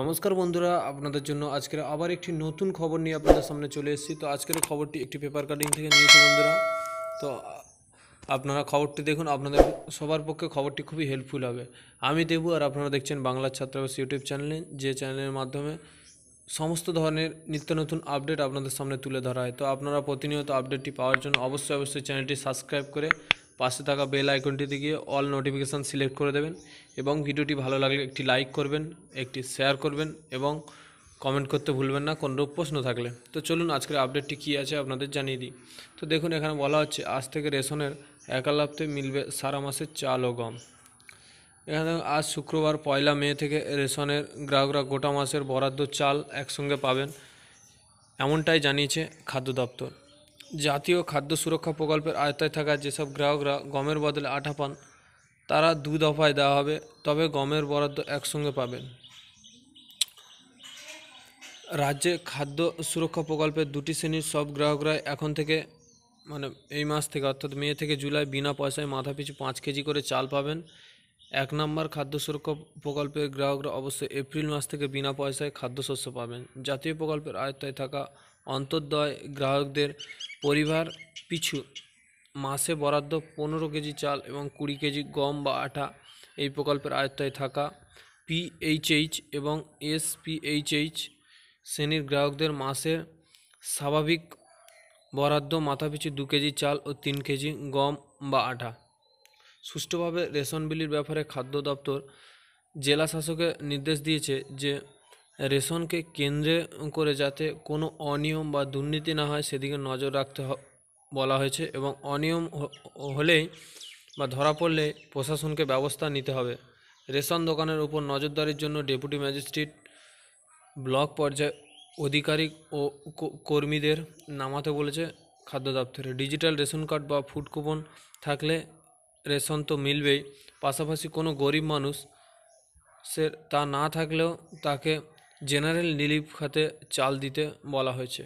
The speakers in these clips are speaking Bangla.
নমস্কার বন্ধুরা আপনাদের জন্য আজকের আবার একটি নতুন খবর নিয়ে আপনাদের সামনে চলে এসেছি তো আজকের খবরটি একটি পেপার কাটিং থেকে নিয়েছি বন্ধুরা তো আপনারা খবরটি দেখুন আপনাদের সবার পক্ষে খবরটি খুবই হেল্পফুল হবে আমি দেবু আর আপনারা দেখছেন বাংলার ছাত্রাবাস ইউটিউব চ্যানেলে যে চ্যানেলের মাধ্যমে সমস্ত ধরনের নিত্য নতুন আপডেট আপনাদের সামনে তুলে ধরা হয় তো আপনারা প্রতিনিয়ত আপডেটটি পাওয়ার জন্য অবশ্যই অবশ্যই চ্যানেলটি সাবস্ক্রাইব করে পাশে থাকা বেল আইকনটিতে গিয়ে অল নোটিফিকেশান সিলেক্ট করে দেবেন এবং ভিডিওটি ভালো লাগলে একটি লাইক করবেন একটি শেয়ার করবেন এবং কমেন্ট করতে ভুলবেন না কোনো প্রশ্ন থাকলে তো চলুন আজকের আপডেটটি কী আছে আপনাদের জানিয়ে দিই তো দেখুন এখানে বলা হচ্ছে আজ থেকে রেশনের একালাপতে মিলবে সারা মাসের চাল ও গম এখানে আজ শুক্রবার পয়লা মে থেকে রেশনের গ্রাহকরা গোটা মাসের বরাদ্দ চাল একসঙ্গে পাবেন এমনটাই জানিয়েছে খাদ্য দপ্তর জাতীয় খাদ্য সুরক্ষা প্রকল্পের আয়তায় থাকা যেসব গ্রাহকরা গমের বদলে আটা পান তারা দু দফায় দেওয়া হবে তবে গমের বরাদ্দ একসঙ্গে পাবেন রাজ্যে খাদ্য সুরক্ষা প্রকল্পের দুটি শ্রেণীর সব গ্রাহকরা এখন থেকে মানে এই মাস থেকে অর্থাৎ মে থেকে জুলাই বিনা পয়সায় মাথাপিছু পাঁচ কেজি করে চাল পাবেন এক নম্বর খাদ্য সুরক্ষা প্রকল্পের গ্রাহকরা অবশ্যই এপ্রিল মাস থেকে বিনা পয়সায় খাদ্যশস্য পাবেন জাতীয় প্রকল্পের আয়ত্তায় থাকা অন্তর্দয় গ্রাহকদের পরিবার পিছু মাসে বরাদ্দ পনেরো কেজি চাল এবং কুড়ি কেজি গম বা আটা এই প্রকল্পের আয়ত্তায় থাকা পিএইচএইচ এবং এসপিএইচএইচ শ্রেণীর গ্রাহকদের মাসে স্বাভাবিক বরাদ্দ মাথাপিছু দু কেজি চাল ও তিন কেজি গম বা আটা সুষ্ঠুভাবে রেশন বিলির ব্যাপারে খাদ্য দপ্তর জেলা শাসকের নির্দেশ দিয়েছে যে রেশনকে কেন্দ্রে করে যাতে কোনো অনিয়ম বা দুর্নীতি না হয় সেদিকে নজর রাখতে বলা হয়েছে এবং অনিয়ম হলেই বা ধরা পড়লে প্রশাসনকে ব্যবস্থা নিতে হবে রেশন দোকানের উপর নজরদারির জন্য ডেপুটি ম্যাজিস্ট্রেট ব্লক পর্যায়ে অধিকারিক ও কর্মীদের নামাতে বলেছে খাদ্য দপ্তরে ডিজিটাল রেশন কার্ড বা ফুড কুপন থাকলে রেশন তো মিলবেই পাশাপাশি কোনো গরিব মানুষ সে তা না থাকলেও তাকে জেনারেল নিলিপ খাতে চাল দিতে বলা হয়েছে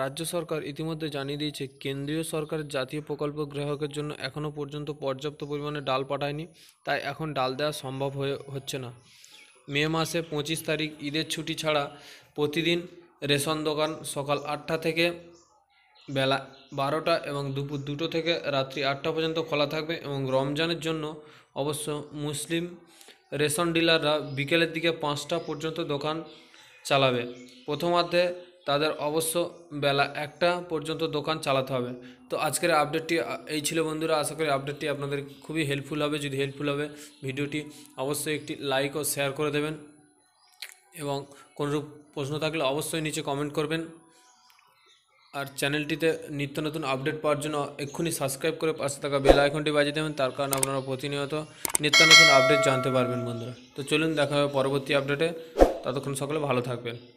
রাজ্য সরকার ইতিমধ্যে জানিয়ে দিয়েছে কেন্দ্রীয় সরকার জাতীয় প্রকল্প গ্রাহকের জন্য এখনও পর্যন্ত পর্যাপ্ত পরিমাণে ডাল পাঠায়নি তাই এখন ডাল দেওয়া সম্ভব হয়ে হচ্ছে না মে মাসে পঁচিশ তারিখ ঈদের ছুটি ছাড়া প্রতিদিন রেশন দোকান সকাল আটটা থেকে বেলা বারোটা এবং দুপুর দুটো থেকে রাত্রি আটটা পর্যন্ত খোলা থাকবে এবং রমজানের জন্য অবশ্য মুসলিম রেশন ডিলাররা বিকেলের দিকে পাঁচটা পর্যন্ত দোকান চালাবে প্রথমার্ধে তাদের অবশ্য বেলা একটা পর্যন্ত দোকান চালাতে হবে তো আজকের আপডেটটি এই ছিল বন্ধুরা আশা করি আপডেটটি আপনাদের খুবই হেল্পফুল হবে যদি হেল্পফুল হবে ভিডিওটি অবশ্যই একটি লাইক ও শেয়ার করে দেবেন এবং কোনরূপ প্রশ্ন থাকলে অবশ্যই নিচে কমেন্ট করবেন আর চ্যানেলটিতে নিত্য নতুন আপডেট পাওয়ার জন্য এক্ষুনি সাবস্ক্রাইব করে পাশে থাকা বেল আইকনটি বাজিয়ে দেবেন তার কারণে আপনারা প্রতিনিয়ত নিত্য নতুন আপডেট জানতে পারবেন বন্ধুরা তো চলুন দেখা হবে পরবর্তী আপডেটে ততক্ষণ সকলে ভালো থাকবেন